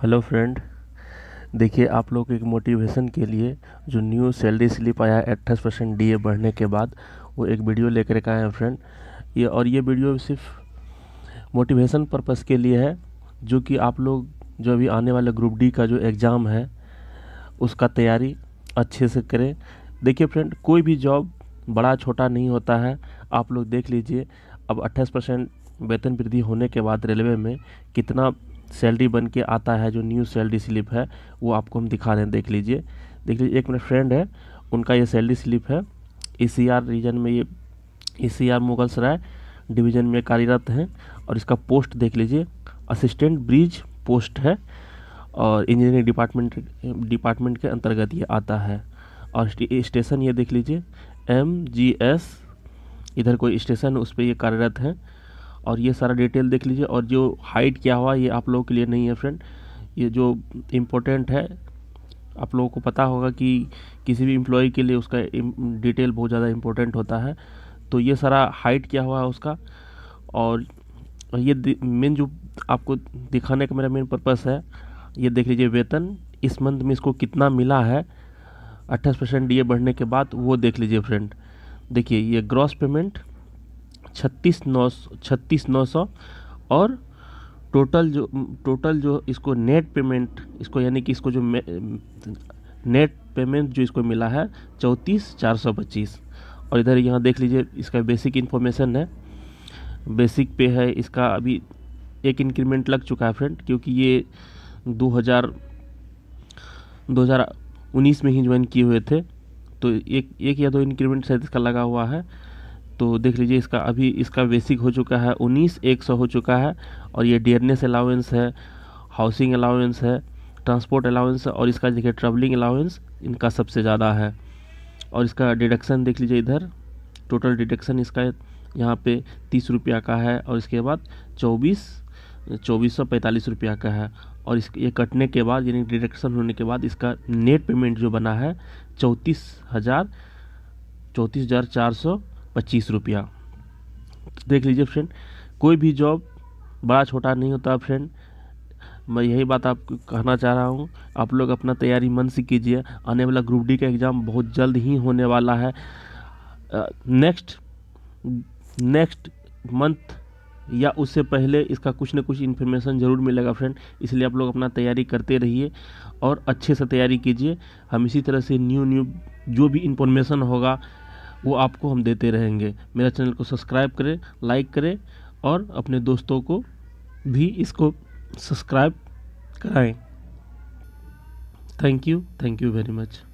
hello friend देखिए आप लोग एक मोटिवेशन के लिए जो न्यू सैलरी स्लिप आया है अट्ठाईस परसेंट डी बढ़ने के बाद वो एक वीडियो लेकर के आए हैं फ्रेंड ये और ये वीडियो सिर्फ मोटिवेशन पर्पस के लिए है जो कि आप लोग जो अभी आने वाला ग्रुप डी का जो एग्ज़ाम है उसका तैयारी अच्छे से करें देखिए फ्रेंड कोई भी जॉब बड़ा छोटा नहीं होता है आप लोग देख लीजिए अब अट्ठाईस परसेंट वेतन वृद्धि होने के बाद रेलवे में कितना सैलरी बन के आता है जो न्यू सैलरी स्लिप है वो आपको हम दिखा रहे हैं देख लीजिए देख लीजिए एक मेरा फ्रेंड है उनका ये सैलरी स्लिप है ई रीजन में ये ई सी मुगल सराय डिवीज़न में कार्यरत हैं और इसका पोस्ट देख लीजिए असिस्टेंट ब्रिज पोस्ट है और इंजीनियरिंग डिपार्टमेंट डिपार्टमेंट के अंतर्गत ये आता है और स्टेशन ये देख लीजिए एम जी एस इधर कोई स्टेशन उस पर ये कार्यरत हैं और ये सारा डिटेल देख लीजिए और जो हाइट क्या हुआ ये आप लोगों के लिए नहीं है फ्रेंड ये जो इम्पोर्टेंट है आप लोगों को पता होगा कि किसी भी इम्प्लॉय के लिए उसका डिटेल बहुत ज़्यादा इम्पोर्टेंट होता है तो ये सारा हाइट क्या हुआ है उसका और ये मेन जो आपको दिखाने का मेरा मेन पर्पस है ये देख लीजिए वेतन इस मंथ में इसको कितना मिला है अट्ठाईस परसेंट डी बढ़ने के बाद वो देख लीजिए फ्रेंड देखिए ये ग्रॉस पेमेंट छत्तीस नौ छत्तीस नौ सौ और टोटल जो टोटल जो इसको नेट पेमेंट इसको यानी कि इसको जो नेट पेमेंट जो इसको मिला है चौंतीस चार सौ पच्चीस और इधर यहाँ देख लीजिए इसका बेसिक इन्फॉर्मेशन है बेसिक पे है इसका अभी एक इंक्रीमेंट लग चुका है फ्रेंड क्योंकि ये 2000 2019 में ही ज्वाइन किए हुए थे तो एक एक या दो इंक्रीमेंट शायद इसका लगा हुआ है तो देख लीजिए इसका अभी इसका बेसिक हो चुका है उन्नीस एक सौ हो चुका है और ये डियरनेस अलाउंस है हाउसिंग अलाउंस है ट्रांसपोर्ट अलाउंस और इसका देखिए ट्रेवलिंग अलाउंस इनका सबसे ज़्यादा है और इसका डिडक्शन देख लीजिए इधर टोटल डिडक्शन इसका यहाँ पे तीस रुपया का है और इसके बाद चौबीस चौबीस सौ पैंतालीस रुपया का है और इस ये कटने के बाद यानी डिडक्शन होने के बाद इसका नेट पेमेंट जो बना है चौंतीस हज़ार चौंतीस हज़ार चार सौ पच्चीस रुपया तो देख लीजिए फ्रेंड कोई भी जॉब बड़ा छोटा नहीं होता फ्रेंड मैं यही बात आपको कहना चाह रहा हूँ आप लोग अपना तैयारी मन से कीजिए आने वाला ग्रुप डी का एग्ज़ाम बहुत जल्द ही होने वाला है नेक्स्ट नेक्स्ट मंथ या उससे पहले इसका कुछ ना कुछ इन्फॉर्मेशन ज़रूर मिलेगा फ्रेंड इसलिए आप लोग अपना तैयारी करते रहिए और अच्छे से तैयारी कीजिए हम इसी तरह से न्यू न्यू जो भी इन्फॉर्मेशन होगा वो आपको हम देते रहेंगे मेरा चैनल को सब्सक्राइब करें लाइक करें और अपने दोस्तों को भी इसको सब्सक्राइब कराएं thank you thank you very much